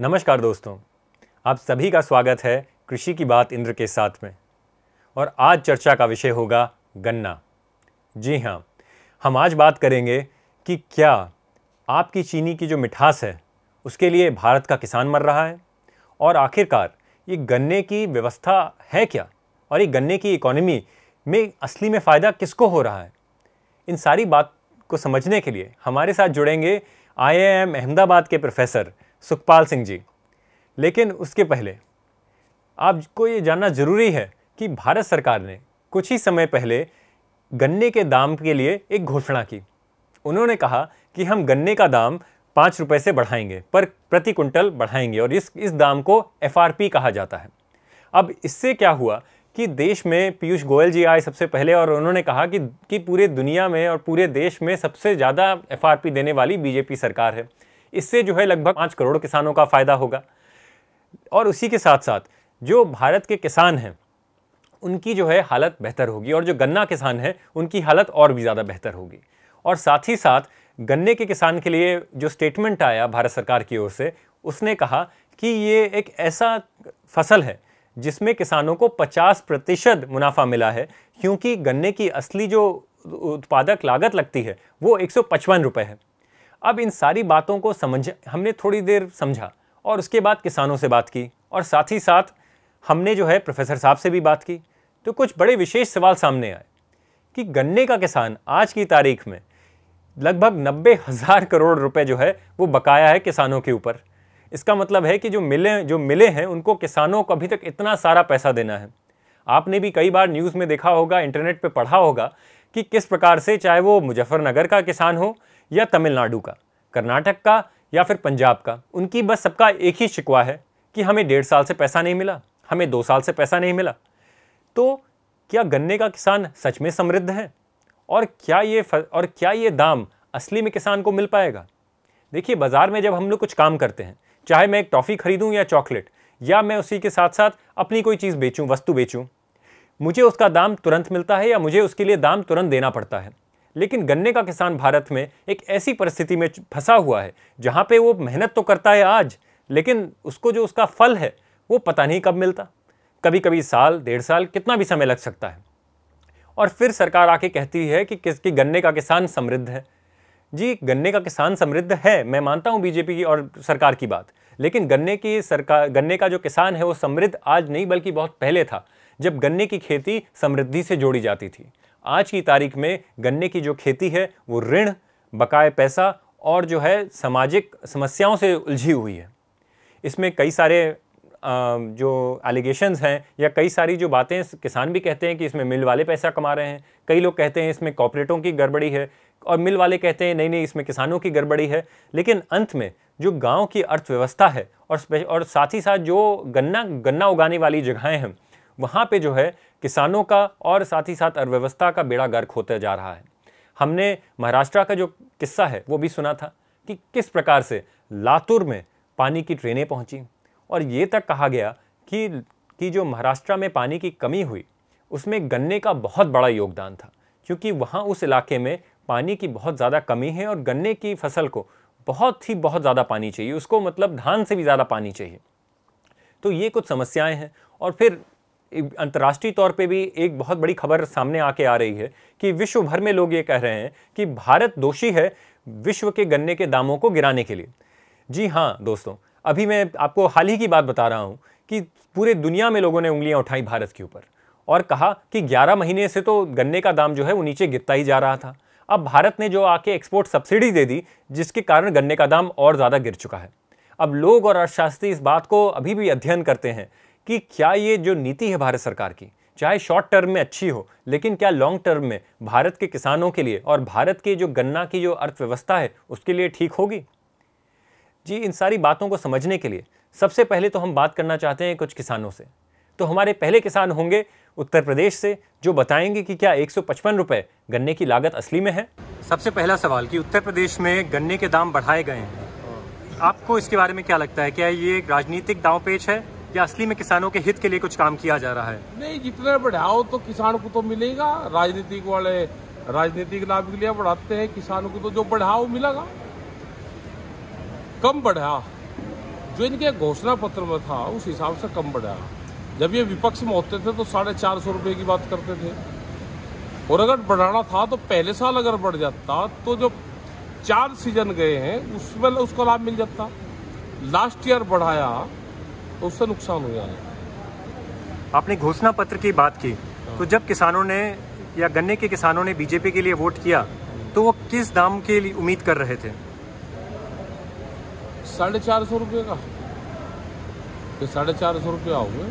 नमस्कार दोस्तों आप सभी का स्वागत है कृषि की बात इंद्र के साथ में और आज चर्चा का विषय होगा गन्ना जी हाँ हम आज बात करेंगे कि क्या आपकी चीनी की जो मिठास है उसके लिए भारत का किसान मर रहा है और आखिरकार ये गन्ने की व्यवस्था है क्या और ये गन्ने की इकोनॉमी में असली में फ़ायदा किसको हो रहा है इन सारी बात को समझने के लिए हमारे साथ जुड़ेंगे आई अहमदाबाद के प्रोफेसर सुखपाल सिंह जी लेकिन उसके पहले आपको ये जानना जरूरी है कि भारत सरकार ने कुछ ही समय पहले गन्ने के दाम के लिए एक घोषणा की उन्होंने कहा कि हम गन्ने का दाम पाँच रुपये से बढ़ाएंगे पर प्रति कुंटल बढ़ाएंगे और इस इस दाम को एफ कहा जाता है अब इससे क्या हुआ कि देश में पीयूष गोयल जी आए सबसे पहले और उन्होंने कहा कि कि पूरे दुनिया में और पूरे देश में सबसे ज़्यादा एफआरपी देने वाली बीजेपी सरकार है इससे जो है लगभग पाँच करोड़ किसानों का फ़ायदा होगा और उसी के साथ साथ जो भारत के किसान हैं उनकी जो है हालत बेहतर होगी और जो गन्ना किसान हैं उनकी हालत और भी ज़्यादा बेहतर होगी और साथ ही साथ गन्ने के किसान के लिए जो स्टेटमेंट आया भारत सरकार की ओर से उसने कहा कि ये एक ऐसा फसल है जिसमें किसानों को 50 प्रतिशत मुनाफा मिला है क्योंकि गन्ने की असली जो उत्पादक लागत लगती है वो एक सौ है अब इन सारी बातों को समझ हमने थोड़ी देर समझा और उसके बाद किसानों से बात की और साथ ही साथ हमने जो है प्रोफेसर साहब से भी बात की तो कुछ बड़े विशेष सवाल सामने आए कि गन्ने का किसान आज की तारीख में लगभग नब्बे हज़ार करोड़ रुपए जो है वो बकाया है किसानों के ऊपर इसका मतलब है कि जो मिले जो मिले हैं उनको किसानों को अभी तक इतना सारा पैसा देना है आपने भी कई बार न्यूज़ में देखा होगा इंटरनेट पर पढ़ा होगा कि किस प्रकार से चाहे वो मुजफ्फरनगर का किसान हो या तमिलनाडु का कर्नाटक का या फिर पंजाब का उनकी बस सबका एक ही शिकवा है कि हमें डेढ़ साल से पैसा नहीं मिला हमें दो साल से पैसा नहीं मिला तो क्या गन्ने का किसान सच में समृद्ध है और क्या ये और क्या ये दाम असली में किसान को मिल पाएगा देखिए बाज़ार में जब हम लोग कुछ काम करते हैं चाहे मैं एक टॉफ़ी खरीदूँ या चॉकलेट या मैं उसी के साथ साथ अपनी कोई चीज़ बेचूँ वस्तु बेचूँ मुझे उसका दाम तुरंत मिलता है या मुझे उसके लिए दाम तुरंत देना पड़ता है लेकिन गन्ने का किसान भारत में एक ऐसी परिस्थिति में फंसा हुआ है जहाँ पे वो मेहनत तो करता है आज लेकिन उसको जो उसका फल है वो पता नहीं कब मिलता कभी कभी साल डेढ़ साल कितना भी समय लग सकता है और फिर सरकार आके कहती है कि किसकी गन्ने का किसान समृद्ध है जी गन्ने का किसान समृद्ध है मैं मानता हूँ बीजेपी की और सरकार की बात लेकिन गन्ने की सरकार गन्ने का जो किसान है वो समृद्ध आज नहीं बल्कि बहुत पहले था जब गन्ने की खेती समृद्धि से जोड़ी जाती थी आज की तारीख में गन्ने की जो खेती है वो ऋण बकाए पैसा और जो है सामाजिक समस्याओं से उलझी हुई है इसमें कई सारे जो एलिगेशंस हैं या कई सारी जो बातें किसान भी कहते हैं कि इसमें मिल वाले पैसा कमा रहे हैं कई लोग कहते हैं इसमें कॉपरेटों की गड़बड़ी है और मिल वाले कहते हैं नहीं नहीं इसमें किसानों की गड़बड़ी है लेकिन अंत में जो गांव की अर्थव्यवस्था है और और साथ ही साथ जो गन्ना गन्ना उगाने वाली जगहें हैं वहाँ पे जो है किसानों का और साथ ही साथ अर्थव्यवस्था का बेड़ा गर्क होता जा रहा है हमने महाराष्ट्र का जो किस्सा है वो भी सुना था कि किस प्रकार से लातूर में पानी की ट्रेनें पहुँची और ये तक कहा गया कि कि जो महाराष्ट्र में पानी की कमी हुई उसमें गन्ने का बहुत बड़ा योगदान था क्योंकि वहाँ उस इलाके में पानी की बहुत ज़्यादा कमी है और गन्ने की फसल को बहुत ही बहुत ज़्यादा पानी चाहिए उसको मतलब धान से भी ज़्यादा पानी चाहिए तो ये कुछ समस्याएं हैं और फिर अंतर्राष्ट्रीय तौर पे भी एक बहुत बड़ी खबर सामने आके आ रही है कि विश्व भर में लोग ये कह रहे हैं कि भारत दोषी है विश्व के गन्ने के दामों को गिराने के लिए जी हाँ दोस्तों अभी मैं आपको हाल ही की बात बता रहा हूँ कि पूरे दुनिया में लोगों ने उंगलियाँ उठाई भारत के ऊपर और कहा कि 11 महीने से तो गन्ने का दाम जो है वो नीचे गिरता ही जा रहा था अब भारत ने जो आके एक्सपोर्ट सब्सिडी दे दी जिसके कारण गन्ने का दाम और ज़्यादा गिर चुका है अब लोग और अर्थशास्त्री इस बात को अभी भी अध्ययन करते हैं कि क्या ये जो नीति है भारत सरकार की चाहे शॉर्ट टर्म में अच्छी हो लेकिन क्या लॉन्ग टर्म में भारत के किसानों के लिए और भारत की जो गन्ना की जो अर्थव्यवस्था है उसके लिए ठीक होगी जी इन सारी बातों को समझने के लिए सबसे पहले तो हम बात करना चाहते हैं कुछ किसानों से तो हमारे पहले किसान होंगे उत्तर प्रदेश से जो बताएंगे कि क्या एक सौ गन्ने की लागत असली में है सबसे पहला सवाल कि उत्तर प्रदेश में गन्ने के दाम बढ़ाए गए हैं आपको इसके बारे में क्या लगता है क्या ये राजनीतिक दाव पेच है या असली में किसानों के हित के लिए कुछ काम किया जा रहा है नहीं जितने बढ़ाओ तो किसान को तो मिलेगा राजनीतिक वाले राजनीतिक लाभ के लिए बढ़ाते हैं किसानों को तो जो बढ़ाओ मिलेगा कम बढ़ा जो इनके घोषणा पत्र में था उस हिसाब से कम बढ़ा जब ये विपक्ष में होते थे तो साढ़े चार सौ रुपये की बात करते थे और अगर बढ़ाना था तो पहले साल अगर बढ़ जाता तो जो चार सीजन गए हैं उसमें उसको लाभ मिल जाता लास्ट ईयर बढ़ाया तो उससे नुकसान हो है आपने घोषणा पत्र की बात की तो हाँ। जब किसानों ने या गन्ने के किसानों ने बीजेपी के लिए वोट किया तो वो किस दाम के लिए उम्मीद कर रहे थे साढ़े चार सौ रुपये का तो साढ़े चार सौ रुपये आओगे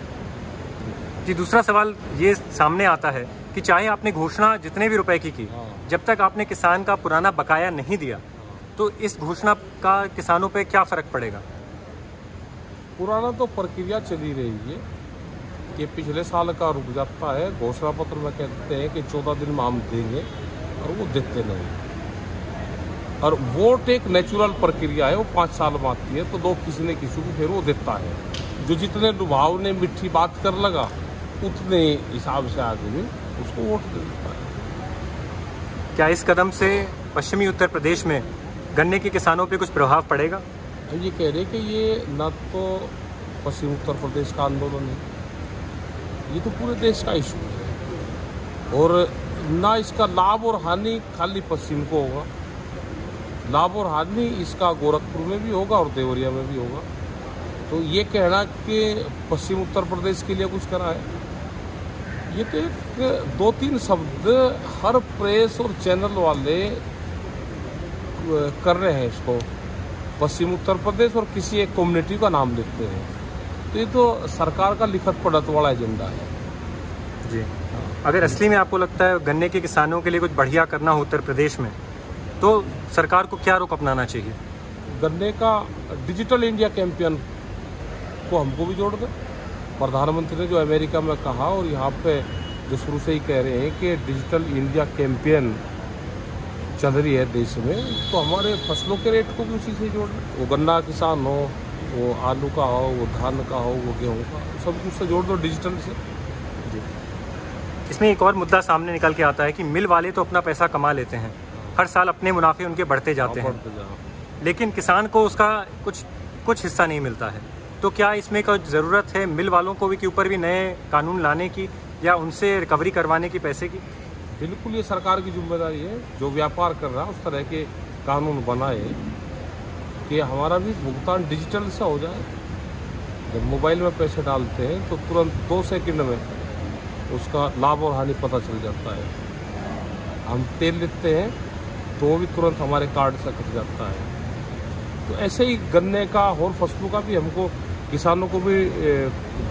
जी दूसरा सवाल ये सामने आता है कि चाहे आपने घोषणा जितने भी रुपए की की हाँ। जब तक आपने किसान का पुराना बकाया नहीं दिया हाँ। तो इस घोषणा का किसानों पे क्या फर्क पड़ेगा पुराना तो प्रक्रिया चली रही है कि पिछले साल का रुक जाता है घोषणा पत्र में कहते हैं कि चौदह दिन में हम देंगे और वो देते नहीं और वोट एक नेचुरल प्रक्रिया है वो पाँच साल में आती है तो दो किसी ने किसी को फिर वो देता है जो जितने लुभाव ने मिट्टी बात कर लगा उतने हिसाब से आदमी उसको वोट दे देता है क्या इस कदम से पश्चिमी उत्तर प्रदेश में गन्ने के किसानों पर कुछ प्रभाव पड़ेगा हम तो ये कह रहे कि ये न तो पश्चिम उत्तर प्रदेश का आंदोलन है ये तो पूरे देश का इशू है और ना इसका लाभ और हानि खाली पश्चिम को होगा लाभ और हानि इसका गोरखपुर में भी होगा और देवरिया में भी होगा तो ये कहना कि पश्चिम उत्तर प्रदेश के लिए कुछ करा है ये तो एक दो तीन शब्द हर प्रेस और चैनल वाले कर रहे हैं इसको पश्चिम उत्तर प्रदेश और किसी एक कम्युनिटी का नाम लिखते हैं तो ये तो सरकार का लिखत पढ़त वाला एजेंडा है जी अगर असली में आपको लगता है गन्ने के किसानों के लिए कुछ बढ़िया करना हो उत्तर प्रदेश में तो सरकार को क्या रुख अपनाना चाहिए गन्ने का डिजिटल इंडिया कैंपियन को हमको भी जोड़ दें प्रधानमंत्री ने जो अमेरिका में कहा और यहाँ पे जो शुरू से ही कह रहे हैं कि डिजिटल इंडिया कैंपियन चल रही है देश में तो हमारे फसलों के रेट को भी उसी से जोड़ वो गन्ना किसान हो वो आलू का हो वो धान का हो वो गेहूँ का सब कुछ से जोड़ दो डिजिटल से जी इसमें एक और मुद्दा सामने निकल के आता है कि मिल वाले तो अपना पैसा कमा लेते हैं हर साल अपने मुनाफे उनके बढ़ते हाँ, जाते हैं लेकिन किसान को उसका कुछ कुछ हिस्सा नहीं मिलता है तो क्या इसमें कोई ज़रूरत है मिल वालों को भी के ऊपर भी नए कानून लाने की या उनसे रिकवरी करवाने की पैसे की बिल्कुल ये सरकार की जिम्मेदारी है जो व्यापार कर रहा है उस तरह के कानून बनाए कि हमारा भी भुगतान डिजिटल से हो जाए जब मोबाइल में पैसे डालते हैं तो तुरंत दो सेकंड में उसका लाभ और हानि पता चल जाता है हम तेल लेते हैं तो भी तुरंत हमारे कार्ड से कट जाता है तो ऐसे ही गन्ने का और फसलों का भी हमको किसानों को भी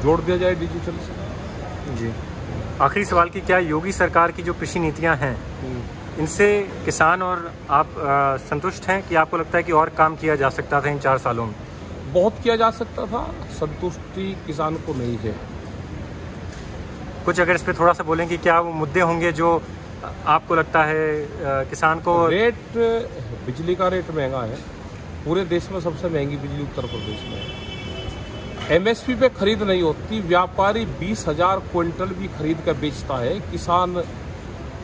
जोड़ दिया जाए डिजिटल से जी आखिरी सवाल की क्या योगी सरकार की जो कृषि नीतियां हैं हम्म। इनसे किसान और आप संतुष्ट हैं कि आपको लगता है कि और काम किया जा सकता था इन चार सालों में बहुत किया जा सकता था संतुष्टि किसान को नहीं है कुछ अगर इस पर थोड़ा सा बोलें कि क्या वो मुद्दे होंगे जो आपको लगता है किसान को रेट बिजली का रेट महंगा है पूरे देश में सबसे महंगी बिजली उत्तर प्रदेश में है एमएसपी पे खरीद नहीं होती व्यापारी बीस हजार क्विंटल भी खरीद कर बेचता है किसान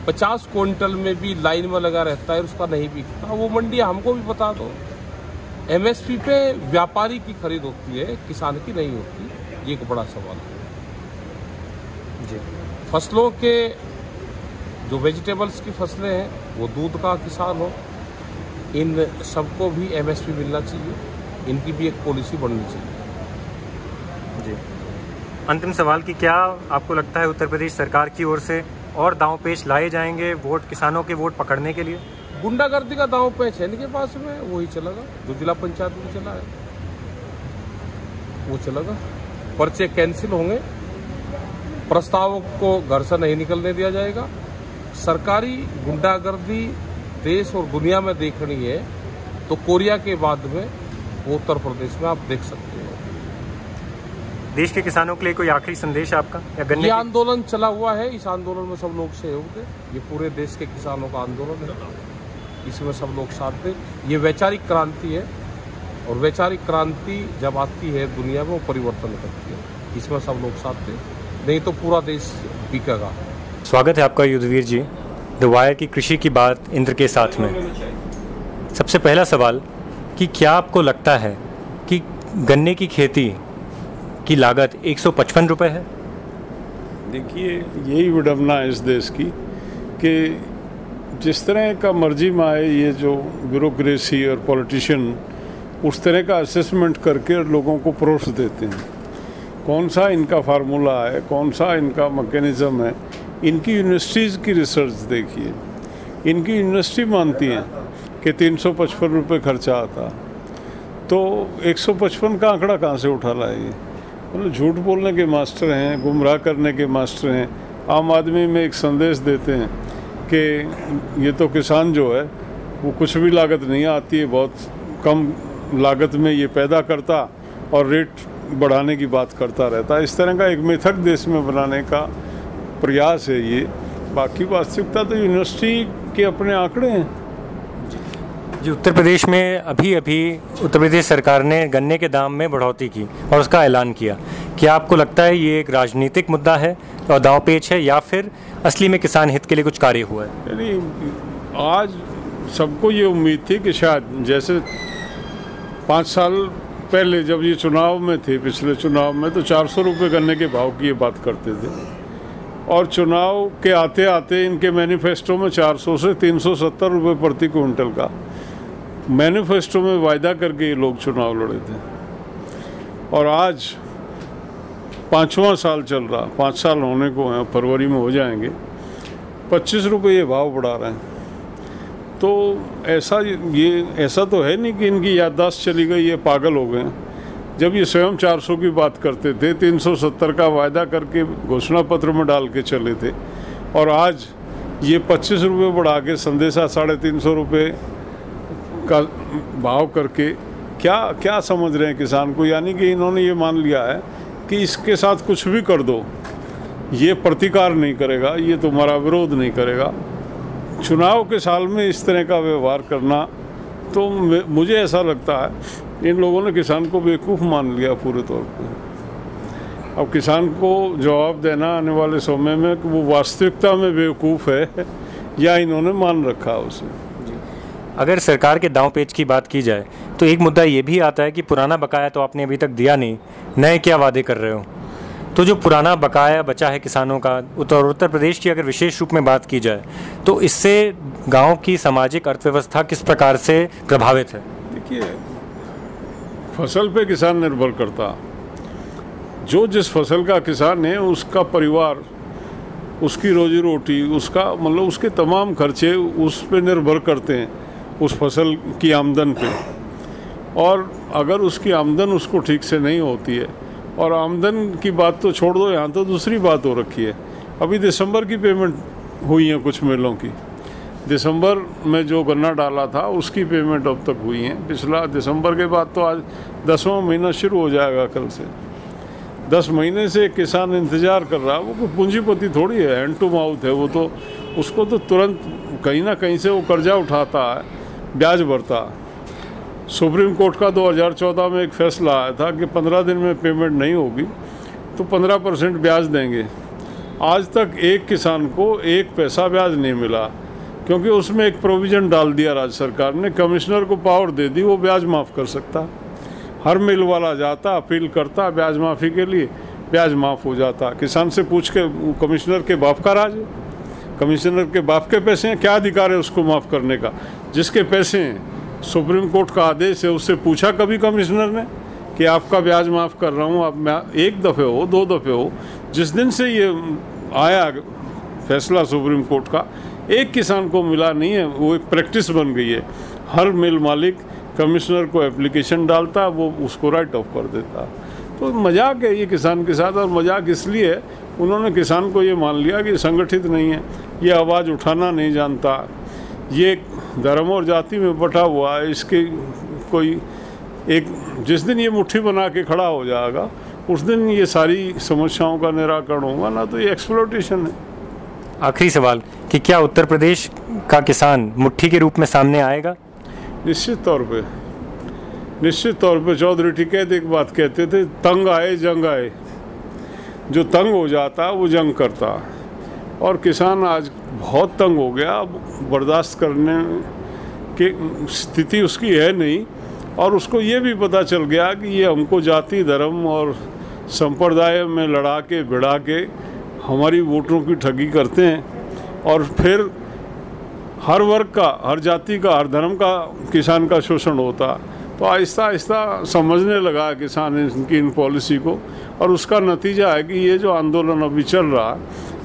पचास क्विंटल में भी लाइन में लगा रहता है उसका नहीं बिकता वो मंडी हमको भी बता दो एमएसपी पे व्यापारी की खरीद होती है किसान की नहीं होती ये एक बड़ा सवाल है जी फसलों के जो वेजिटेबल्स की फसलें हैं वो दूध का किसान हो इन सबको भी एमएसपी मिलना चाहिए इनकी भी एक पॉलिसी बननी चाहिए अंतिम सवाल कि क्या आपको लगता है उत्तर प्रदेश सरकार की ओर से और दाव पेश लाए जाएंगे वोट किसानों के वोट पकड़ने के लिए गुंडागर्दी का दाव पेश है इनके पास में वही चलेगा जो जिला पंचायत में चला है वो चलेगा पर्चे कैंसिल होंगे प्रस्तावों को घर से नहीं निकलने दिया जाएगा सरकारी गुंडागर्दी देश और दुनिया में देखनी है तो कोरिया के बाद में वो उत्तर प्रदेश में आप देख सकते हैं देश के किसानों के लिए कोई आखिरी संदेश है आपका या गन्ने ये आंदोलन चला हुआ है इस आंदोलन में सब लोग सहयोग दे ये पूरे देश के किसानों का आंदोलन है इसमें सब लोग साथ दे ये वैचारिक क्रांति है और वैचारिक क्रांति जब आती है दुनिया में वो परिवर्तन करती है इसमें सब लोग साथ दे नहीं तो पूरा देश बिकेगा स्वागत है आपका युद्धवीर जी द वायर की कृषि की बात इंद्र के साथ में सबसे पहला सवाल कि क्या आपको लगता है कि गन्ने की खेती की लागत एक सौ पचपन रुपये है देखिए यही विडम्बना है इस देश की कि जिस तरह का मर्जी में आए ये जो ब्यूरोक्रेसी और पॉलिटिशियन उस तरह का असेसमेंट करके लोगों को परोस देते हैं कौन सा इनका फार्मूला है कौन सा इनका मैकेनिज़्म है इनकी यूनिवर्सिटीज़ की रिसर्च देखिए इनकी यूनिवर्सिटी मानती है कि तीन सौ पचपन रुपये खर्चा आता तो एक सौ पचपन का आंकड़ा कहाँ से उठा लाएगी मतलब झूठ बोलने के मास्टर हैं गुमराह करने के मास्टर हैं आम आदमी में एक संदेश देते हैं कि ये तो किसान जो है वो कुछ भी लागत नहीं आती है बहुत कम लागत में ये पैदा करता और रेट बढ़ाने की बात करता रहता है इस तरह का एक मिथक देश में बनाने का प्रयास है ये बाकी वास्तविकता तो यूनिवर्सिटी के अपने आंकड़े हैं जी उत्तर प्रदेश में अभी अभी उत्तर प्रदेश सरकार ने गन्ने के दाम में बढ़ोतरी की और उसका ऐलान किया क्या आपको लगता है ये एक राजनीतिक मुद्दा है और दाव पेच है या फिर असली में किसान हित के लिए कुछ कार्य हुआ है नहीं आज सबको ये उम्मीद थी कि शायद जैसे पाँच साल पहले जब ये चुनाव में थे पिछले चुनाव में तो चार सौ रुपये गन्ने के भाव की ये बात करते थे और चुनाव के आते आते इनके मैनिफेस्टो में 400 से 370 रुपए प्रति क्विंटल का मैनिफेस्टो में वायदा करके ये लोग चुनाव लड़े थे और आज पाँचवा साल चल रहा पाँच साल होने को हैं फरवरी में हो जाएंगे पच्चीस रुपये ये भाव बढ़ा रहे हैं तो ऐसा ये ऐसा तो है नहीं कि इनकी याददाश्त चली गई ये पागल हो गए जब ये स्वयं 400 की बात करते थे 370 का वायदा करके घोषणा पत्र में डाल के चले थे और आज ये पच्चीस रुपये बढ़ा के संदेशा साढ़े तीन सौ रुपये का भाव करके क्या क्या समझ रहे हैं किसान को यानी कि इन्होंने ये मान लिया है कि इसके साथ कुछ भी कर दो ये प्रतिकार नहीं करेगा ये तुम्हारा विरोध नहीं करेगा चुनाव के साल में इस तरह का व्यवहार करना तो मुझे ऐसा लगता है इन लोगों ने किसान को बेवकूफ़ मान लिया पूरे तौर पर अब किसान को जवाब देना आने वाले समय में कि वो वास्तविकता में बेवकूफ़ है या इन्होंने मान रखा उसे अगर सरकार के दाव पेच की बात की जाए तो एक मुद्दा ये भी आता है कि पुराना बकाया तो आपने अभी तक दिया नहीं नए क्या वादे कर रहे हो तो जो पुराना बकाया बचा है किसानों का उत्तर तो उत्तर प्रदेश की अगर विशेष रूप में बात की जाए तो इससे गांव की सामाजिक अर्थव्यवस्था किस प्रकार से प्रभावित है देखिए फसल पे किसान निर्भर करता जो जिस फसल का किसान है उसका परिवार उसकी रोजी रोटी उसका मतलब उसके तमाम खर्चे उस पर निर्भर करते हैं उस फसल की आमदन पे और अगर उसकी आमदन उसको ठीक से नहीं होती है और आमदन की बात तो छोड़ दो यहाँ तो दूसरी बात हो रखी है अभी दिसंबर की पेमेंट हुई है कुछ मिलों की दिसंबर में जो गन्ना डाला था उसकी पेमेंट अब तक हुई है पिछला दिसंबर के बाद तो आज दसवा महीना शुरू हो जाएगा कल से दस महीने से किसान इंतज़ार कर रहा वो पूंजीपति थोड़ी है हैंड टू माउथ है वो तो उसको तो तुरंत कहीं ना कहीं से वो कर्जा उठाता है ब्याज बढ़ता सुप्रीम कोर्ट का 2014 में एक फैसला आया था कि 15 दिन में पेमेंट नहीं होगी तो 15 परसेंट ब्याज देंगे आज तक एक किसान को एक पैसा ब्याज नहीं मिला क्योंकि उसमें एक प्रोविज़न डाल दिया राज्य सरकार ने कमिश्नर को पावर दे दी वो ब्याज माफ़ कर सकता हर मिल वाला जाता अपील करता ब्याज माफ़ी के लिए ब्याज माफ़ हो जाता किसान से पूछ के कमिश्नर के बाप का राज है कमिश्नर के बाप के पैसे हैं क्या अधिकार है उसको माफ़ करने का जिसके पैसे हैं सुप्रीम कोर्ट का आदेश है उससे पूछा कभी कमिश्नर ने कि आपका ब्याज माफ़ कर रहा हूँ आप मैं एक दफ़े हो दो दफ़े हो जिस दिन से ये आया फैसला सुप्रीम कोर्ट का एक किसान को मिला नहीं है वो एक प्रैक्टिस बन गई है हर मिल मालिक कमिश्नर को एप्लीकेशन डालता वो उसको राइट ऑफ कर देता तो मजाक है ये किसान के साथ और मजाक इसलिए उन्होंने किसान को ये मान लिया कि संगठित नहीं है ये आवाज़ उठाना नहीं जानता ये धर्म और जाति में बटा हुआ है इसके कोई एक जिस दिन ये मुट्ठी बना के खड़ा हो जाएगा उस दिन ये सारी समस्याओं का निराकरण होगा ना तो ये एक्सप्लोटेशन है आखिरी सवाल कि क्या उत्तर प्रदेश का किसान मुट्ठी के रूप में सामने आएगा निश्चित तौर पे निश्चित तौर पे चौधरी टिकैत एक बात कहते थे तंग आए जंग आए जो तंग हो जाता वो जंग करता और किसान आज बहुत तंग हो गया बर्दाश्त करने की स्थिति उसकी है नहीं और उसको ये भी पता चल गया कि ये हमको जाति धर्म और संप्रदाय में लड़ा के भिड़ा के हमारी वोटरों की ठगी करते हैं और फिर हर वर्ग का हर जाति का हर धर्म का किसान का शोषण होता तो आहिस्ता आहिस्ता समझने लगा किसान इनकी इन पॉलिसी को और उसका नतीजा है कि ये जो आंदोलन अभी चल रहा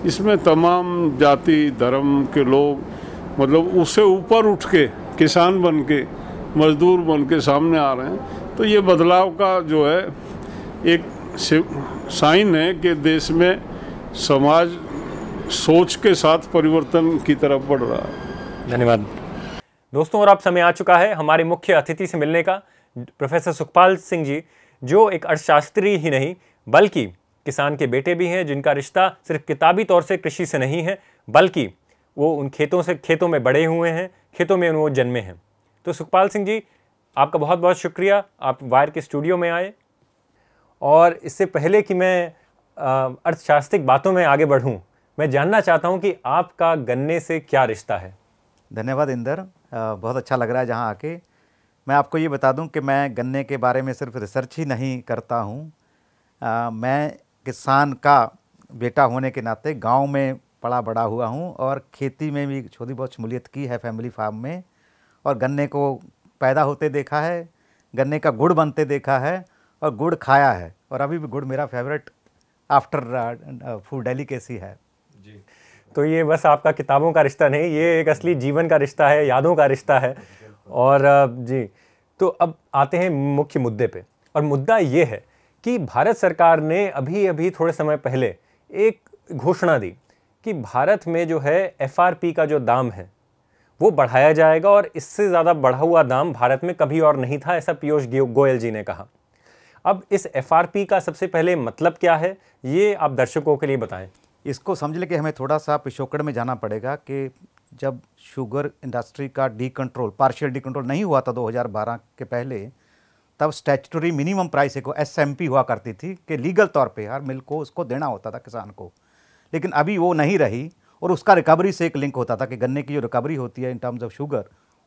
इसमें तमाम जाति धर्म के लोग मतलब उससे ऊपर उठ के किसान बन के मजदूर बन के सामने आ रहे हैं तो ये बदलाव का जो है एक साइन है कि देश में समाज सोच के साथ परिवर्तन की तरफ बढ़ रहा है धन्यवाद दोस्तों और अब समय आ चुका है हमारे मुख्य अतिथि से मिलने का प्रोफेसर सुखपाल सिंह जी जो एक अर्थशास्त्री ही नहीं बल्कि किसान के बेटे भी हैं जिनका रिश्ता सिर्फ किताबी तौर से कृषि से नहीं है बल्कि वो उन खेतों से खेतों में बड़े हुए हैं खेतों में वो जन्मे हैं तो सुखपाल सिंह जी आपका बहुत बहुत शुक्रिया आप वायर के स्टूडियो में आए और इससे पहले कि मैं अर्थशास्त्रिक बातों में आगे बढ़ूं मैं जानना चाहता हूं कि आपका गन्ने से क्या रिश्ता है धन्यवाद इंदर बहुत अच्छा लग रहा है जहां आके मैं आपको ये बता दूं कि मैं गन्ने के बारे में सिर्फ रिसर्च ही नहीं करता हूं आ, मैं किसान का बेटा होने के नाते गांव में पड़ा बड़ा हुआ हूँ और खेती में भी छोटी बहुत शमूलियत की है फैमिली फार्म में और गन्ने को पैदा होते देखा है गन्ने का गुड़ बनते देखा है और गुड़ खाया है और अभी भी गुड़ मेरा फेवरेट आफ्टर फूड डेलीकेसी है जी तो ये बस आपका किताबों का रिश्ता नहीं ये एक असली जीवन का रिश्ता है यादों का रिश्ता है और uh, जी तो अब आते हैं मुख्य मुद्दे पे और मुद्दा ये है कि भारत सरकार ने अभी अभी थोड़े समय पहले एक घोषणा दी कि भारत में जो है एफ का जो दाम है वो बढ़ाया जाएगा और इससे ज़्यादा बढ़ा हुआ दाम भारत में कभी और नहीं था ऐसा पीयूष गोयल जी ने कहा अब इस एफ का सबसे पहले मतलब क्या है ये आप दर्शकों के लिए बताएं इसको समझ लें कि हमें थोड़ा सा पिछोकड़ में जाना पड़ेगा कि जब शुगर इंडस्ट्री का D control partial D control नहीं हुआ था 2012 के पहले तब स्टैचुटरी मिनिमम प्राइस एक एस हुआ करती थी कि लीगल तौर पे हर मिल को उसको देना होता था किसान को लेकिन अभी वो नहीं रही और उसका रिकवरी से एक लिंक होता था कि गन्ने की जो रिकवरी होती है इन टर्म्स ऑफ शुगर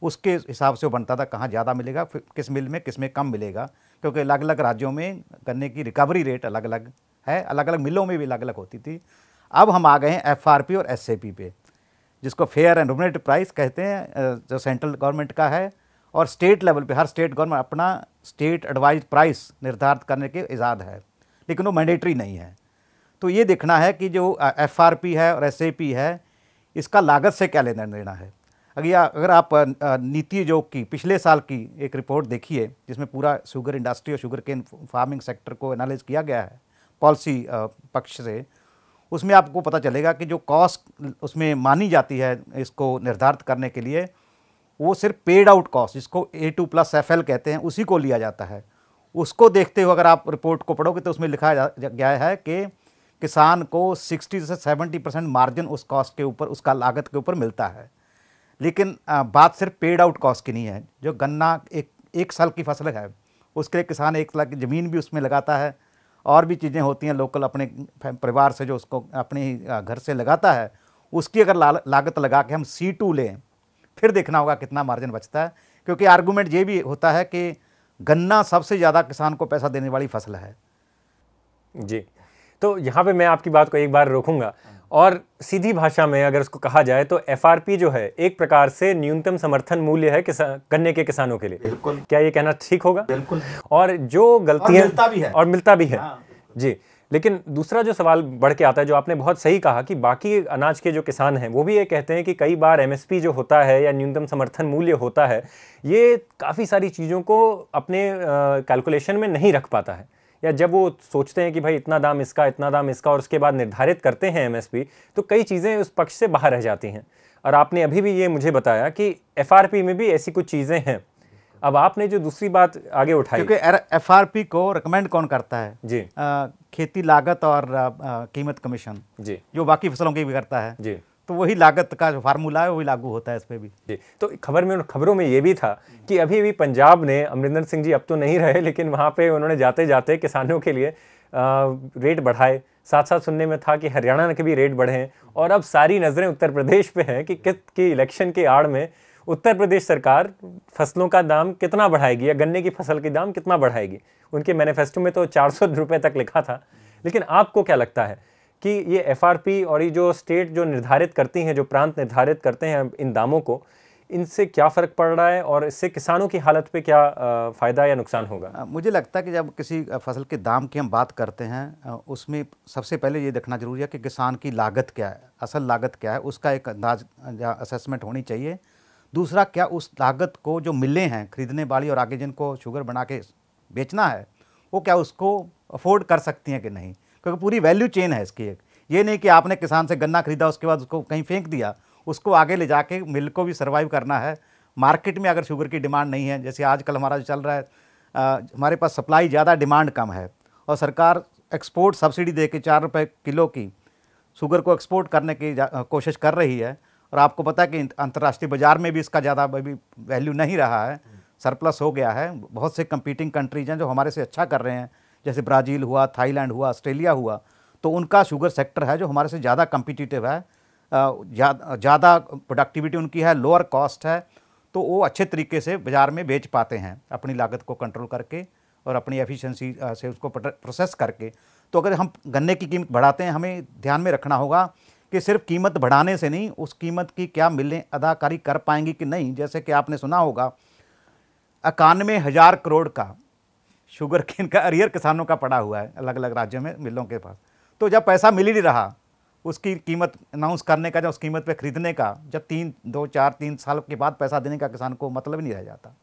उसके हिसाब से वो बनता था कहाँ ज़्यादा मिलेगा किस मिल में किस में कम मिलेगा क्योंकि अलग अलग राज्यों में गन्ने की रिकवरी रेट अलग अलग है अलग अलग मिलों में भी अलग अलग होती थी अब हम आ गए हैं एफ और एस पे जिसको फेयर एंड रोमिनेट प्राइस कहते हैं जो सेंट्रल गवर्नमेंट का है और स्टेट लेवल पे हर स्टेट गवर्नमेंट अपना स्टेट एडवाइज प्राइस निर्धारित करने के आज़ाद है लेकिन वो मैंडेटरी नहीं है तो ये देखना है कि जो एफ है और एस है इसका लागत से क्या लेना देना है अगर अगर आप नीति आयोग की पिछले साल की एक रिपोर्ट देखिए जिसमें पूरा शुगर इंडस्ट्री और शुगर केन फार्मिंग सेक्टर को एनालिज किया गया है पॉलिसी पक्ष से उसमें आपको पता चलेगा कि जो कॉस्ट उसमें मानी जाती है इसको निर्धारित करने के लिए वो सिर्फ पेड आउट कॉस्ट जिसको A two plus F L कहते हैं उसी को लिया जाता है उसको देखते हुए अगर आप रिपोर्ट को पढ़ोगे तो उसमें लिखा गया है कि किसान को 60 से 70 परसेंट मार्जिन उस कॉस्ट के ऊपर उसका लागत के ऊपर मिलता है लेकिन बात सिर्फ पेड आउट कॉस्ट की नहीं है जो गन्ना एक एक साल की फसल है उसके लिए किसान एक साल की ज़मीन भी उसमें लगाता है और भी चीज़ें होती हैं लोकल अपने परिवार से जो उसको अपने घर से लगाता है उसकी अगर लागत लगा के हम सी टू लें फिर देखना होगा कितना मार्जिन बचता है क्योंकि आर्गूमेंट ये भी होता है कि गन्ना सबसे ज़्यादा किसान को पैसा देने वाली फसल है जी तो यहाँ पे मैं आपकी बात को एक बार रोकूंगा और सीधी भाषा में अगर उसको कहा जाए तो एफ जो है एक प्रकार से न्यूनतम समर्थन मूल्य है गन्ने के किसानों के लिए बिल्कुल क्या ये कहना ठीक होगा बिल्कुल और जो गलतियां मिलता भी है और मिलता भी है हाँ। जी लेकिन दूसरा जो सवाल बढ़ के आता है जो आपने बहुत सही कहा कि बाकी अनाज के जो किसान हैं वो भी ये कहते हैं कि कई बार एमएसपी जो होता है या न्यूनतम समर्थन मूल्य होता है ये काफ़ी सारी चीज़ों को अपने कैलकुलेशन में नहीं रख पाता है या जब वो सोचते हैं कि भाई इतना दाम इसका इतना दाम इसका और उसके बाद निर्धारित करते हैं एम तो कई चीज़ें उस पक्ष से बाहर रह जाती हैं और आपने अभी भी ये मुझे बताया कि एफ में भी ऐसी कुछ चीज़ें हैं अब आपने जो दूसरी बात आगे उठाई क्योंकि एफआरपी को रिकमेंड कौन करता है जी आ, खेती लागत और आ, कीमत कमीशन जी जो बाकी फसलों की भी करता है जी तो वही लागत का जो फार्मूला है वही लागू होता है इस पर भी जी तो खबर में खबरों में ये भी था कि अभी भी पंजाब ने अमरिंदर सिंह जी अब तो नहीं रहे लेकिन वहाँ पे उन्होंने जाते जाते किसानों के लिए आ, रेट बढ़ाए साथ साथ सुनने में था कि हरियाणा के भी रेट बढ़े और अब सारी नज़रें उत्तर प्रदेश पे हैं कि किस की इलेक्शन के आड़ में उत्तर प्रदेश सरकार फसलों का दाम कितना बढ़ाएगी या गन्ने की फसल के दाम कितना बढ़ाएगी उनके मैनिफेस्टो में तो चार सौ रुपये तक लिखा था लेकिन आपको क्या लगता है कि ये एफ और ये जो स्टेट जो निर्धारित करती हैं जो प्रांत निर्धारित करते हैं इन दामों को इनसे क्या फ़र्क पड़ रहा है और इससे किसानों की हालत पे क्या फ़ायदा या नुकसान होगा मुझे लगता है कि जब किसी फसल के दाम की हम बात करते हैं उसमें सबसे पहले ये देखना जरूरी है कि किसान की लागत क्या है असल लागत क्या है उसका एक अंदाज असेसमेंट होनी चाहिए दूसरा क्या उस लागत को जो मिले हैं खरीदने वाली और आगे जिनको शुगर बना के बेचना है वो क्या उसको अफोर्ड कर सकती हैं कि नहीं क्योंकि पूरी वैल्यू चेन है इसकी एक ये नहीं कि आपने किसान से गन्ना खरीदा उसके बाद उसको कहीं फेंक दिया उसको आगे ले जाके मिल को भी सर्वाइव करना है मार्केट में अगर शुगर की डिमांड नहीं है जैसे आजकल हमारा जो चल रहा है आ, हमारे पास सप्लाई ज़्यादा डिमांड कम है और सरकार एक्सपोर्ट सब्सिडी दे के चार रुपये किलो की शुगर को एक्सपोर्ट करने की कोशिश कर रही है और आपको पता है कि अंतर्राष्ट्रीय बाज़ार में भी इसका ज़्यादा अभी वैल्यू नहीं रहा है सरप्लस हो गया है बहुत से कंपीटिंग कंट्रीज हैं जो हमारे से अच्छा कर रहे हैं जैसे ब्राज़ील हुआ थाईलैंड हुआ ऑस्ट्रेलिया हुआ तो उनका शुगर सेक्टर है जो हमारे से ज़्यादा कम्पिटिटिव है ज़्यादा प्रोडक्टिविटी उनकी है लोअर कॉस्ट है तो वो अच्छे तरीके से बाज़ार में बेच पाते हैं अपनी लागत को कंट्रोल करके और अपनी एफिशिएंसी से उसको प्रोसेस करके तो अगर हम गन्ने की कीमत बढ़ाते हैं हमें ध्यान में रखना होगा कि सिर्फ कीमत बढ़ाने से नहीं उस कीमत की क्या मिलें अदाकारी कर पाएंगी कि नहीं जैसे कि आपने सुना होगा इक्यानवे हज़ार करोड़ का शुगर केन का अरियर किसानों का पड़ा हुआ है अलग अलग राज्यों में मिलों के पास तो जब पैसा मिल ही नहीं रहा उसकी कीमत अनाउंस करने का जब उस कीमत पर ख़रीदने का जब तीन दो चार तीन साल के बाद पैसा देने का किसान को मतलब नहीं रह जाता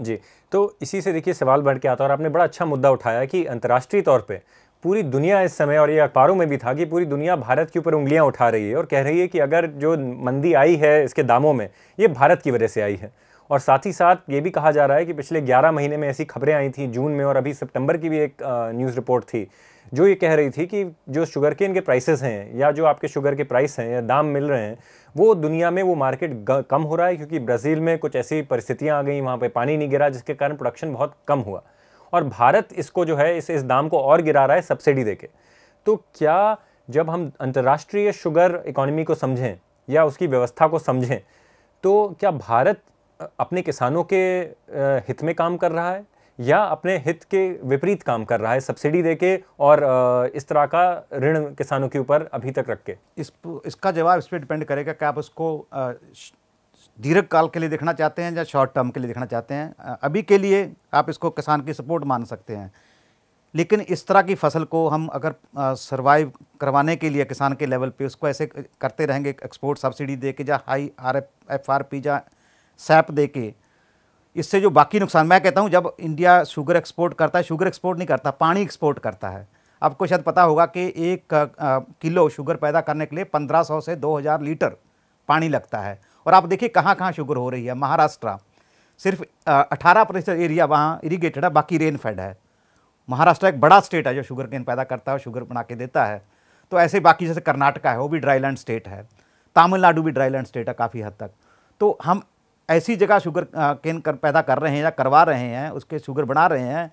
जी तो इसी से देखिए सवाल बढ़ के आता है और आपने बड़ा अच्छा मुद्दा उठाया कि अंतर्राष्ट्रीय तौर पर पूरी दुनिया इस समय और ये अखबारों में भी था कि पूरी दुनिया भारत के ऊपर उंगलियां उठा रही है और कह रही है कि अगर जो मंदी आई है इसके दामों में ये भारत की वजह से आई है और साथ ही साथ ये भी कहा जा रहा है कि पिछले 11 महीने में ऐसी खबरें आई थी जून में और अभी सितंबर की भी एक न्यूज़ रिपोर्ट थी जो ये कह रही थी कि जो शुगर के इनके प्राइसेस हैं या जो आपके शुगर के प्राइस हैं या दाम मिल रहे हैं वो दुनिया में वो मार्केट कम हो रहा है क्योंकि ब्राज़ील में कुछ ऐसी परिस्थितियाँ आ गई वहाँ पर पानी नहीं गिरा जिसके कारण प्रोडक्शन बहुत कम हुआ और भारत इसको जो है इस इस दाम को और गिरा रहा है सब्सिडी देके तो क्या जब हम अंतर्राष्ट्रीय शुगर इकोनॉमी को समझें या उसकी व्यवस्था को समझें तो क्या भारत अपने किसानों के हित में काम कर रहा है या अपने हित के विपरीत काम कर रहा है सब्सिडी देके और इस तरह का ऋण किसानों के ऊपर अभी तक रख के इस इसका जवाब इस पर डिपेंड करेगा कि आप उसको दीर्घ काल के लिए देखना चाहते हैं या शॉर्ट टर्म के लिए देखना चाहते हैं अभी के लिए आप इसको किसान की सपोर्ट मान सकते हैं लेकिन इस तरह की फसल को हम अगर सर्वाइव करवाने के लिए किसान के लेवल पे उसको ऐसे करते रहेंगे एक्सपोर्ट सब्सिडी दे के या high R F F R P या सैप दे के इससे जो बाकी नुकसान मैं कहता हूँ जब इंडिया शुगर एक्सपोर्ट करता है शुगर एक्सपोर्ट नहीं करता पानी एक्सपोर्ट करता है आपको शायद पता होगा कि एक किलो शुगर पैदा करने के लिए पंद्रह से दो लीटर पानी लगता है और आप देखिए कहाँ कहाँ शुगर हो रही है महाराष्ट्र सिर्फ अठारह प्रतिशत एरिया वहाँ इरीगेटेड है बाकी रेन फेड है महाराष्ट्र एक बड़ा स्टेट है जो शुगर केन पैदा करता है और शुगर बना के देता है तो ऐसे बाकी जैसे कर्नाटका है वो भी ड्राईलैंड स्टेट है तमिलनाडु भी ड्राईलैंड स्टेट है काफ़ी हद तक तो हम ऐसी जगह शुगर केन कर पैदा कर रहे हैं या करवा रहे हैं उसके शुगर बना रहे हैं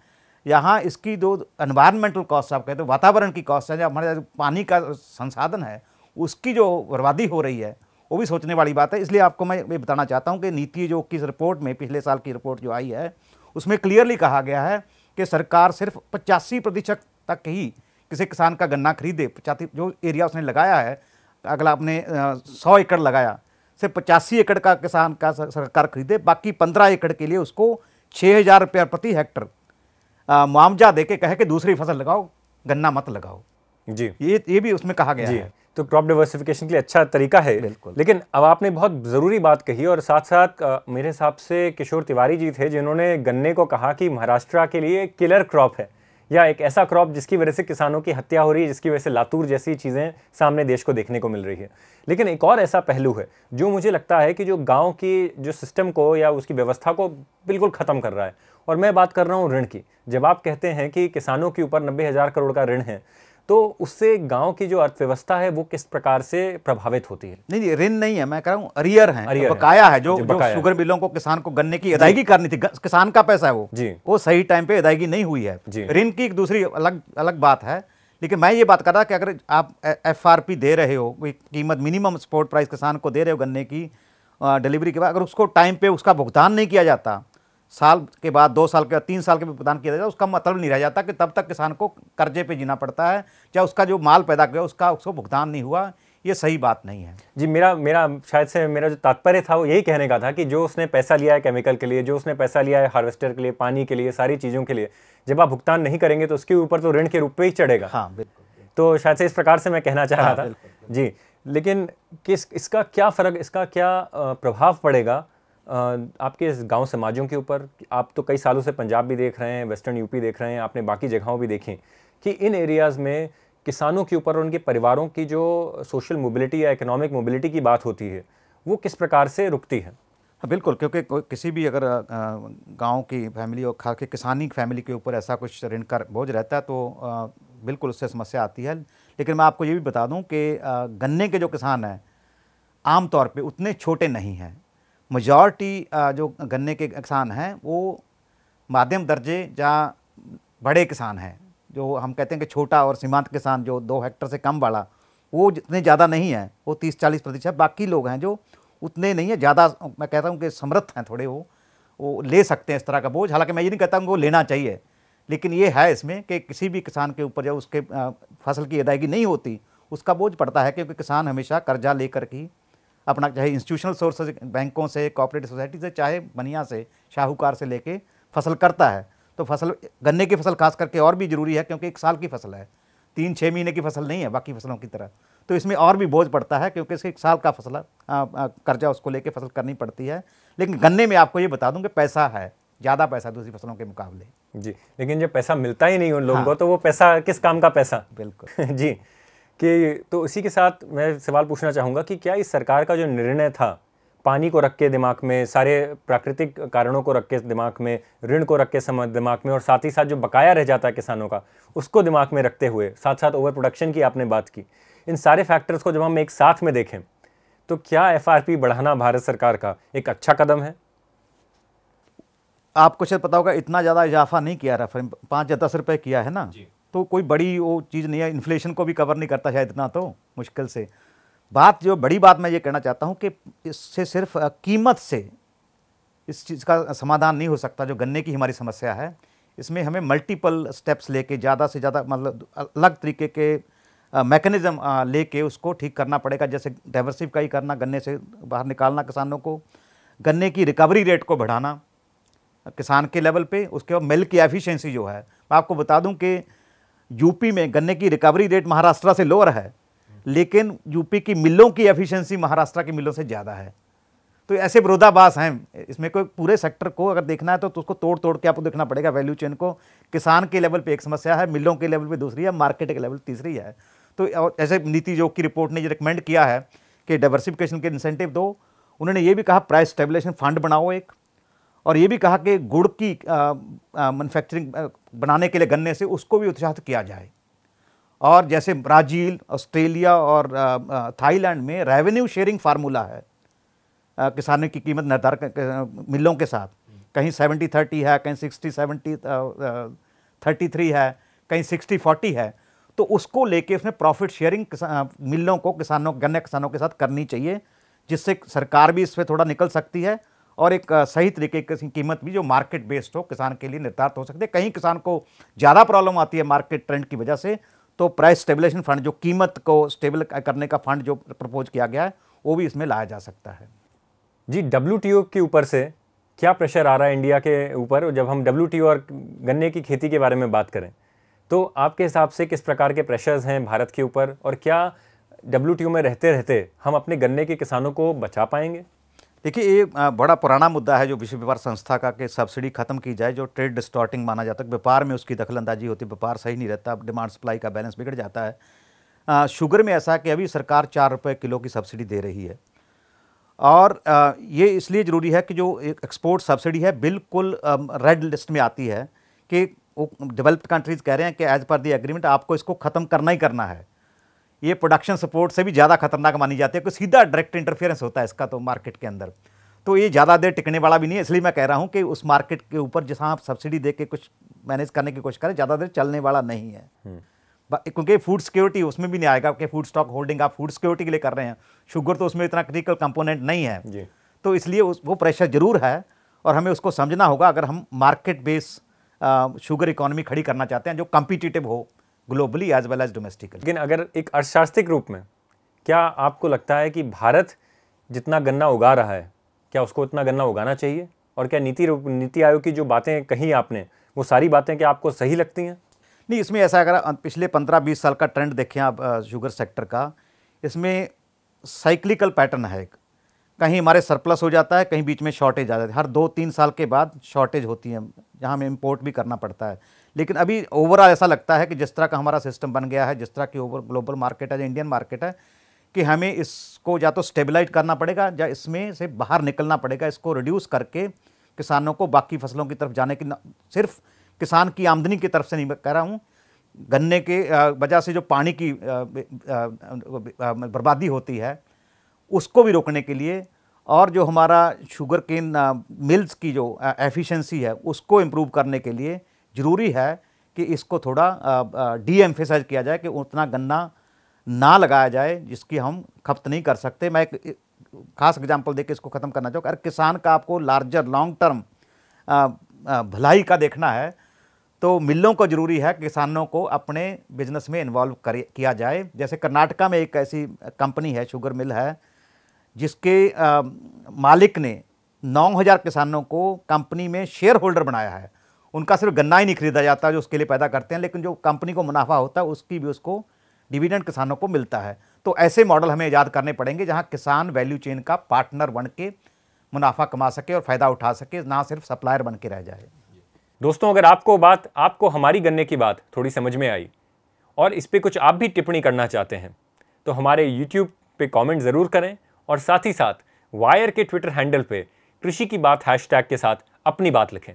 यहाँ इसकी जो इन्वायरमेंटल कॉस्ट आप कहते हैं वातावरण की कॉस्ट है या हमारे पानी का संसाधन है उसकी जो बर्बादी हो रही है वो भी सोचने वाली बात है इसलिए आपको मैं ये बताना चाहता हूँ कि नीति जो की रिपोर्ट में पिछले साल की रिपोर्ट जो आई है उसमें क्लियरली कहा गया है कि सरकार सिर्फ पचासी प्रतिशत तक ही किसी किसान का गन्ना खरीदे पचासी जो एरिया उसने लगाया है अगला आपने सौ एकड़ लगाया सिर्फ पचासी एकड़ का किसान का सरकार खरीदे बाकी पंद्रह एकड़ के लिए उसको छः हज़ार रुपया प्रति हेक्टर मुआवजा दे के कहे कि दूसरी फसल लगाओ गन्ना मत लगाओ जी ये ये भी उसमें कहा गया है तो क्रॉप डिवर्सिफिकेशन के लिए अच्छा तरीका है बिल्कुल लेकिन अब आपने बहुत ज़रूरी बात कही और साथ साथ आ, मेरे हिसाब से किशोर तिवारी जी थे जिन्होंने गन्ने को कहा कि महाराष्ट्र के लिए किलर क्रॉप है या एक ऐसा क्रॉप जिसकी वजह से किसानों की हत्या हो रही है जिसकी वजह से लातूर जैसी चीज़ें सामने देश को देखने को मिल रही है लेकिन एक और ऐसा पहलू है जो मुझे लगता है कि जो गांव की जो सिस्टम को या उसकी व्यवस्था को बिल्कुल ख़त्म कर रहा है और मैं बात कर रहा हूँ ऋण की जब आप कहते हैं कि किसानों के ऊपर नब्बे हज़ार करोड़ का ऋण है तो उससे गांव की जो अर्थव्यवस्था है वो किस प्रकार से प्रभावित होती है नहीं जी ऋण नहीं है मैं कह रहा हूँ अरियर है अरियर तो बकाया है, है जो, जो शुगर बिलों को किसान को गन्ने की अदायगी करनी थी किसान का पैसा है वो जी वो सही टाइम पे अदायगी नहीं हुई है ऋण की एक दूसरी अलग अलग बात है लेकिन मैं ये बात कर रहा कि अगर आप एफ दे रहे हो कोई कीमत मिनिमम स्पोर्ट प्राइस किसान को दे रहे हो गन्ने की डिलीवरी के बाद अगर उसको टाइम पे उसका भुगतान नहीं किया जाता साल के बाद दो साल के बाद तीन साल के भी प्रदान किया जाता है उसका मतलब नहीं रह जाता कि तब तक किसान को कर्जे पे जीना पड़ता है चाहे उसका जो माल पैदा किया उसका उसको भुगतान नहीं हुआ ये सही बात नहीं है जी मेरा मेरा शायद से मेरा जो तात्पर्य था वो यही कहने का था कि जो उसने पैसा लिया है केमिकल के लिए जो उसने पैसा लिया है हार्वेस्टर के लिए पानी के लिए सारी चीज़ों के लिए जब आप भुगतान नहीं करेंगे तो उसके ऊपर तो ऋण के रूप में ही चढ़ेगा हाँ बिल्कुल तो शायद से इस प्रकार से मैं कहना चाह रहा हाँ, था जी लेकिन किस इसका क्या फ़र्क इसका क्या प्रभाव पड़ेगा आपके इस गांव समाजों के ऊपर आप तो कई सालों से पंजाब भी देख रहे हैं वेस्टर्न यूपी देख रहे हैं आपने बाकी जगहों भी देखी कि इन एरियाज़ में किसानों के ऊपर और उनके परिवारों की जो सोशल मोबिलिटी या इकोनॉमिक मोबिलिटी की बात होती है वो किस प्रकार से रुकती है हाँ बिल्कुल क्योंकि किसी भी अगर गांव की फैमिली और खास के किसानी फैमिली के ऊपर ऐसा कुछ ऋण का बोझ रहता है तो बिल्कुल उससे समस्या आती है लेकिन मैं आपको ये भी बता दूं कि गन्ने के जो किसान हैं आम तौर पे उतने छोटे नहीं हैं मेजॉरिटी जो गन्ने के किसान हैं वो माध्यम दर्जे या बड़े किसान हैं जो हम कहते हैं कि छोटा और सीमांत किसान जो दो हेक्टर से कम वाला वो जितने ज़्यादा नहीं है वो तीस चालीस प्रतिशत बाकी लोग हैं जो उतने नहीं है ज़्यादा मैं कहता हूँ कि समृद्ध हैं थोड़े वो वो ले सकते हैं इस तरह का बोझ हालांकि मैं ये नहीं कहता हूँ वो लेना चाहिए लेकिन ये है इसमें कि किसी भी किसान के ऊपर जब उसके फसल की अदायगी नहीं होती उसका बोझ पड़ता है क्योंकि किसान हमेशा कर्जा लेकर ही अपना चाहे इंस्टीट्यूशनल सोर्सेज बैंकों से कॉपरेटिव सोसाइटी से चाहे बनिया से शाहूकार से लेके फसल करता है तो फसल गन्ने की फसल खास करके और भी ज़रूरी है क्योंकि एक साल की फसल है तीन छः महीने की फसल नहीं है बाकी फसलों की तरह तो इसमें और भी बोझ पड़ता है क्योंकि इसके एक साल का फसल कर्जा उसको लेके फसल करनी पड़ती है लेकिन गन्ने में आपको ये बता दूँ कि पैसा है ज़्यादा पैसा दूसरी फसलों के मुकाबले जी लेकिन जब पैसा मिलता ही नहीं उन लोगों को हाँ। तो वो पैसा किस काम का पैसा बिल्कुल जी कि तो इसी के साथ मैं सवाल पूछना चाहूँगा कि क्या इस सरकार का जो निर्णय था पानी को रख के दिमाग में सारे प्राकृतिक कारणों को रख के दिमाग में ऋण को रख के समझ दिमाग में और साथ ही साथ जो बकाया रह जाता है किसानों का उसको दिमाग में रखते हुए साथ साथ ओवर प्रोडक्शन की आपने बात की इन सारे फैक्टर्स को जब हम एक साथ में देखें तो क्या एफ बढ़ाना भारत सरकार का एक अच्छा कदम है आपको शायद पता होगा इतना ज़्यादा इजाफा नहीं किया रेफर पाँच या दस रुपये किया है ना जी तो कोई बड़ी वो चीज़ नहीं है इन्फ्लेशन को भी कवर नहीं करता शायद इतना तो मुश्किल से बात जो बड़ी बात मैं ये कहना चाहता हूँ कि इससे सिर्फ कीमत से इस चीज़ का समाधान नहीं हो सकता जो गन्ने की हमारी समस्या है इसमें हमें मल्टीपल स्टेप्स लेके ज़्यादा से ज़्यादा मतलब अलग तरीके के मैकेनिज़्म लेके उसको ठीक करना पड़ेगा जैसे डाइवर्सिफाई करना गन्ने से बाहर निकालना किसानों को गन्ने की रिकवरी रेट को बढ़ाना किसान के लेवल पे उसके बाद मिल की एफिशिएंसी जो है मैं आपको बता दूं कि यूपी में गन्ने की रिकवरी रेट महाराष्ट्र से लोअर है लेकिन यूपी की मिलों की एफिशिएंसी महाराष्ट्र की मिलों से ज़्यादा है तो ऐसे विरोधाभास हैं इसमें कोई पूरे सेक्टर को अगर देखना है तो, तो उसको तोड़ तोड़ के आपको देखना पड़ेगा वैल्यू चेन को किसान के लेवल पे एक समस्या है मिलों के लेवल पे दूसरी है मार्केट के लेवल तीसरी है तो ऐसे नीति योग की रिपोर्ट ने ये रिकमेंड किया है कि डाइवर्सिफिकेशन के इंसेंटिव दो उन्होंने ये भी कहा प्राइस स्टेबलेशन फंड बनाओ एक और ये भी कहा कि गुड़ की मैनुफैक्चरिंग बनाने के लिए गन्ने से उसको भी उत्साहित किया जाए और जैसे ब्राज़ील ऑस्ट्रेलिया और थाईलैंड में रेवेन्यू शेयरिंग फार्मूला है किसानों की कीमत निर्धारित मिलों के साथ कहीं सेवेंटी थर्टी है कहीं सिक्सटी सेवेंटी थर्टी थ्री है कहीं सिक्सटी फोर्टी है तो उसको लेके उसमें प्रॉफिट शेयरिंग मिलों को किसानों गन्ने किसानों के साथ करनी चाहिए जिससे सरकार भी इस पर थोड़ा निकल सकती है और एक सही तरीके की कीमत भी जो मार्केट बेस्ड हो किसान के लिए निर्धारित हो सकते है कहीं किसान को ज़्यादा प्रॉब्लम आती है मार्केट ट्रेंड की वजह से तो प्राइस स्टेबलेशन फंड जो कीमत को स्टेबल करने का फंड जो प्रपोज किया गया है वो भी इसमें लाया जा सकता है जी डब्ल्यू के ऊपर से क्या प्रेशर आ रहा है इंडिया के ऊपर जब हम डब्ल्यू और गन्ने की खेती के बारे में बात करें तो आपके हिसाब से किस प्रकार के प्रेशर्स हैं भारत के ऊपर और क्या डब्ल्यू में रहते रहते हम अपने गन्ने के किसानों को बचा पाएंगे देखिए ये बड़ा पुराना मुद्दा है जो विश्व व्यापार संस्था का कि सब्सिडी खत्म की जाए जो ट्रेड डिस्टॉर्टिंग माना जाता है व्यापार में उसकी दखलंदाजी होती है व्यापार सही नहीं रहता डिमांड सप्लाई का बैलेंस बिगड़ जाता है आ, शुगर में ऐसा है कि अभी सरकार चार रुपये किलो की सब्सिडी दे रही है और आ, ये इसलिए ज़रूरी है कि जो एक्सपोर्ट सब्सिडी है बिल्कुल रेड लिस्ट में आती है कि वो डेवलप्ड कंट्रीज़ कह रहे हैं कि एज़ पर दी एग्रीमेंट आपको इसको ख़त्म करना ही करना है ये प्रोडक्शन सपोर्ट से भी ज़्यादा खतरनाक मानी जाती है क्योंकि सीधा डायरेक्ट इंटरफेरेंस होता है इसका तो मार्केट के अंदर तो ये ज़्यादा देर टिकने वाला भी नहीं है इसलिए मैं कह रहा हूँ कि उस मार्केट के ऊपर जहाँ आप सब्सिडी दे के कुछ मैनेज करने की कोशिश करें ज़्यादा देर चलने वाला नहीं है हम्म। क्योंकि फूड सिक्योरिटी उसमें भी नहीं आएगा कि फूड स्टॉक होल्डिंग आप फूड सिक्योरिटी के लिए कर रहे हैं शुगर तो उसमें इतना क्रिटिकल कंपोनेंट नहीं है तो इसलिए उस वो प्रेशर ज़रूर है और हमें उसको समझना होगा अगर हम मार्केट बेस शुगर इकोनॉमी खड़ी करना चाहते हैं जो कम्पिटिटिव हो globally as well as domestically लेकिन अगर एक अर्थशास्त्रिक रूप में क्या आपको लगता है कि भारत जितना गन्ना उगा रहा है क्या उसको उतना गन्ना उगाना चाहिए और क्या नीति नीति आयोग की जो बातें कहीं आपने वो सारी बातें क्या आपको सही लगती हैं नहीं इसमें ऐसा अगर पिछले पंद्रह बीस साल का ट्रेंड देखें आप शुगर सेक्टर का इसमें साइक्लिकल पैटर्न है एक कहीं हमारे सरप्लस हो जाता है कहीं बीच में शॉर्टेज आ जाती है हर दो तीन साल के बाद शॉर्टेज होती है जहाँ हमें इम्पोर्ट भी करना पड़ता है लेकिन अभी ओवरऑल ऐसा लगता है कि जिस तरह का हमारा सिस्टम बन गया है जिस तरह की ओवर ग्लोबल मार्केट है या इंडियन मार्केट है कि हमें इसको या तो स्टेबलाइज करना पड़ेगा या इसमें से बाहर निकलना पड़ेगा इसको रिड्यूस करके किसानों को बाकी फसलों की तरफ जाने की सिर्फ किसान की आमदनी की तरफ से नहीं कह रहा हूँ गन्ने के वजह से जो पानी की बर्बादी होती है उसको भी रोकने के लिए और जो हमारा शुगर केन मिल्स की जो एफिशिएंसी है उसको इम्प्रूव करने के लिए ज़रूरी है कि इसको थोड़ा डी एम्फेसाइज किया जाए कि उतना गन्ना ना लगाया जाए जिसकी हम खपत नहीं कर सकते मैं एक खास एग्जांपल देके इसको ख़त्म करना चाहूँगा अगर किसान का आपको लार्जर लॉन्ग टर्म भलाई का देखना है तो मिलों को ज़रूरी है किसानों को अपने बिजनेस में इन्वॉल्व कर किया जाए जैसे कर्नाटका में एक ऐसी कंपनी है शुगर मिल है जिसके आ, मालिक ने 9000 किसानों को कंपनी में शेयर होल्डर बनाया है उनका सिर्फ गन्ना ही नहीं खरीदा जाता जो उसके लिए पैदा करते हैं लेकिन जो कंपनी को मुनाफा होता है उसकी भी उसको डिविडेंड किसानों को मिलता है तो ऐसे मॉडल हमें ईजाद करने पड़ेंगे जहाँ किसान वैल्यू चेन का पार्टनर बन के मुनाफा कमा सके और फ़ायदा उठा सके ना सिर्फ सप्लायर बन के रह जाए दोस्तों अगर आपको बात आपको हमारी गन्ने की बात थोड़ी समझ में आई और इस पर कुछ आप भी टिप्पणी करना चाहते हैं तो हमारे यूट्यूब पे कमेंट ज़रूर करें और साथ ही साथ वायर के ट्विटर हैंडल पे कृषि की बात हैशटैग के साथ अपनी बात लिखें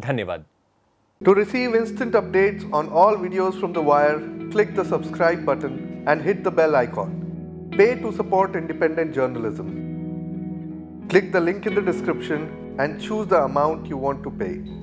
To receive instant updates on all videos from The Wire, click the subscribe button and hit the bell icon. Pay to support independent journalism. Click the link in the description and choose the amount you want to pay.